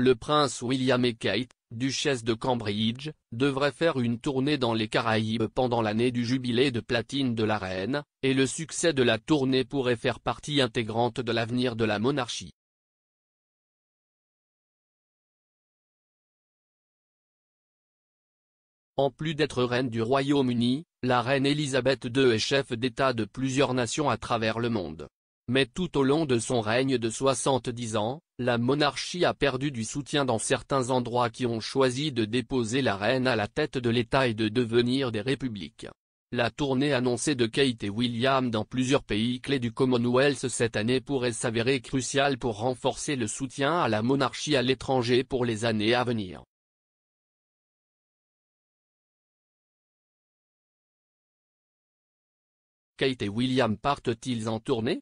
le prince William et Kate, duchesse de Cambridge, devraient faire une tournée dans les Caraïbes pendant l'année du jubilé de platine de la reine, et le succès de la tournée pourrait faire partie intégrante de l'avenir de la monarchie. En plus d'être reine du Royaume-Uni, la reine Elisabeth II est chef d'État de plusieurs nations à travers le monde. Mais tout au long de son règne de 70 ans, la monarchie a perdu du soutien dans certains endroits qui ont choisi de déposer la reine à la tête de l'État et de devenir des républiques. La tournée annoncée de Kate et William dans plusieurs pays clés du Commonwealth cette année pourrait s'avérer cruciale pour renforcer le soutien à la monarchie à l'étranger pour les années à venir. Kate et William partent-ils en tournée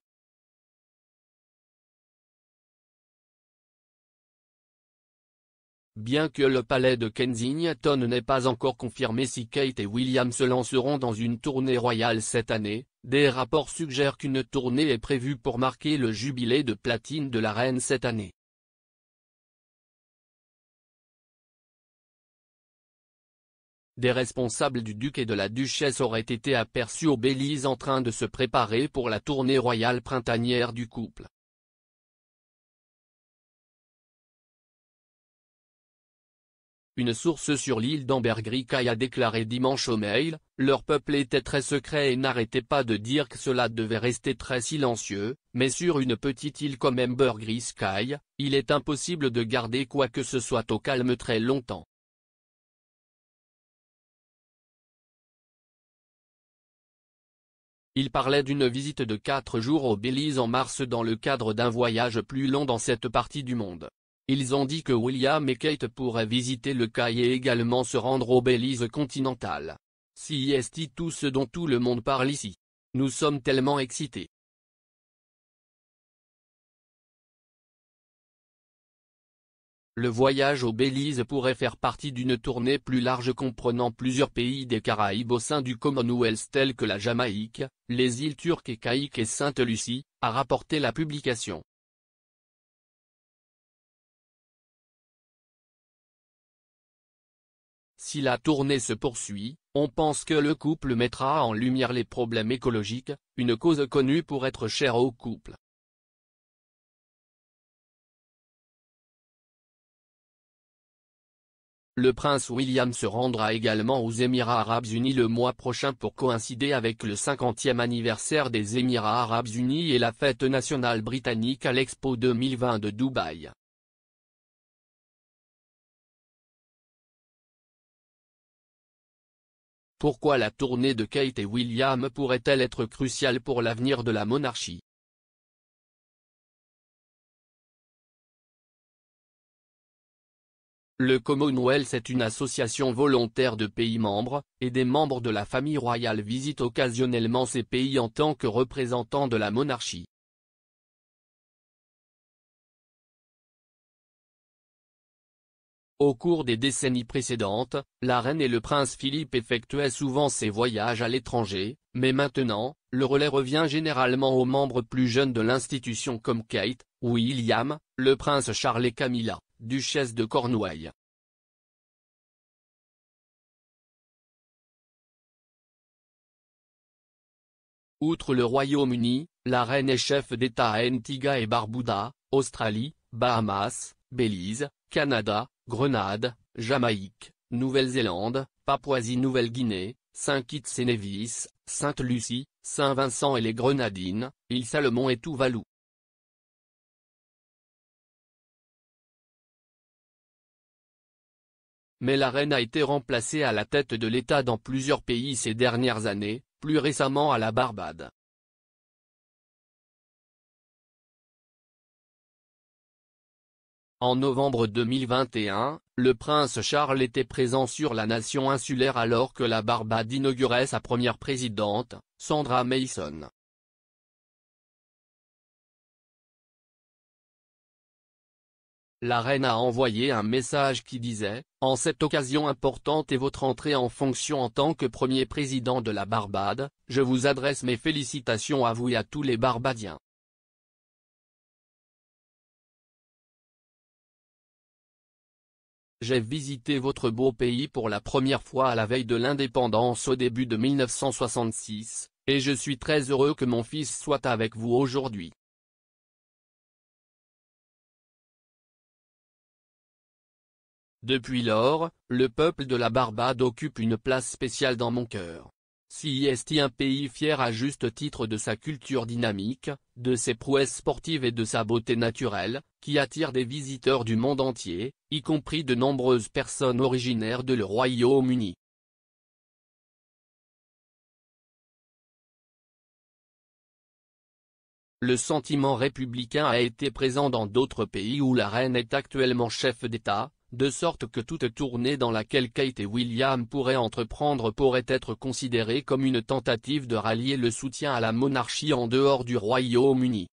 Bien que le palais de Kensington n'ait pas encore confirmé si Kate et William se lanceront dans une tournée royale cette année, des rapports suggèrent qu'une tournée est prévue pour marquer le jubilé de platine de la reine cette année. Des responsables du duc et de la duchesse auraient été aperçus au Belize en train de se préparer pour la tournée royale printanière du couple. Une source sur l'île d'Ambergris-Kaï a déclaré dimanche au mail, leur peuple était très secret et n'arrêtait pas de dire que cela devait rester très silencieux, mais sur une petite île comme Ambergris-Kaï, il est impossible de garder quoi que ce soit au calme très longtemps. Il parlait d'une visite de quatre jours au Belize en mars dans le cadre d'un voyage plus long dans cette partie du monde. Ils ont dit que William et Kate pourraient visiter le CAI et également se rendre au Belize continental. si tout ce dont tout le monde parle ici. Nous sommes tellement excités. Le voyage au Belize pourrait faire partie d'une tournée plus large comprenant plusieurs pays des Caraïbes au sein du Commonwealth tels que la Jamaïque, les îles Turques et Caïques et Sainte-Lucie, a rapporté la publication. Si la tournée se poursuit, on pense que le couple mettra en lumière les problèmes écologiques, une cause connue pour être chère au couple. Le prince William se rendra également aux Émirats Arabes Unis le mois prochain pour coïncider avec le 50e anniversaire des Émirats Arabes Unis et la fête nationale britannique à l'Expo 2020 de Dubaï. Pourquoi la tournée de Kate et William pourrait-elle être cruciale pour l'avenir de la monarchie Le Commonwealth est une association volontaire de pays membres, et des membres de la famille royale visitent occasionnellement ces pays en tant que représentants de la monarchie. Au cours des décennies précédentes, la reine et le prince Philippe effectuaient souvent ces voyages à l'étranger, mais maintenant, le relais revient généralement aux membres plus jeunes de l'institution comme Kate, ou William, le prince Charles et Camilla, duchesse de Cornouailles. Outre le Royaume-Uni, la reine est chef d'État à Antigua et Barbuda, Australie, Bahamas, Belize, Canada, Grenade, Jamaïque, Nouvelle-Zélande, Papouasie-Nouvelle-Guinée, Saint-Kitts et Nevis, Sainte-Lucie, Saint-Vincent et les Grenadines, Île Salomon et Tuvalu. Mais la reine a été remplacée à la tête de l'État dans plusieurs pays ces dernières années, plus récemment à la Barbade. En novembre 2021, le prince Charles était présent sur la nation insulaire alors que la Barbade inaugurait sa première présidente, Sandra Mason. La reine a envoyé un message qui disait « En cette occasion importante et votre entrée en fonction en tant que premier président de la Barbade, je vous adresse mes félicitations à vous et à tous les Barbadiens. J'ai visité votre beau pays pour la première fois à la veille de l'indépendance au début de 1966, et je suis très heureux que mon fils soit avec vous aujourd'hui. Depuis lors, le peuple de la Barbade occupe une place spéciale dans mon cœur. Si est un pays fier à juste titre de sa culture dynamique, de ses prouesses sportives et de sa beauté naturelle, qui attire des visiteurs du monde entier, y compris de nombreuses personnes originaires de le Royaume-Uni. Le sentiment républicain a été présent dans d'autres pays où la reine est actuellement chef d'État, de sorte que toute tournée dans laquelle Kate et William pourraient entreprendre pourrait être considérée comme une tentative de rallier le soutien à la monarchie en dehors du Royaume-Uni.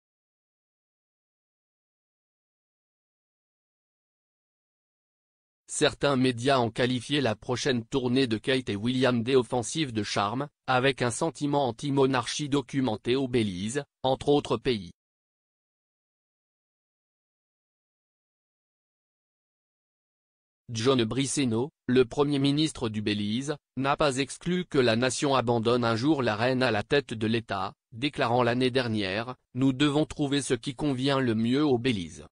Certains médias ont qualifié la prochaine tournée de Kate et William d'offensive de charme, avec un sentiment anti-monarchie documenté au Belize, entre autres pays. John Briceno, le premier ministre du Belize, n'a pas exclu que la nation abandonne un jour la reine à la tête de l'État, déclarant l'année dernière, « Nous devons trouver ce qui convient le mieux au Belize.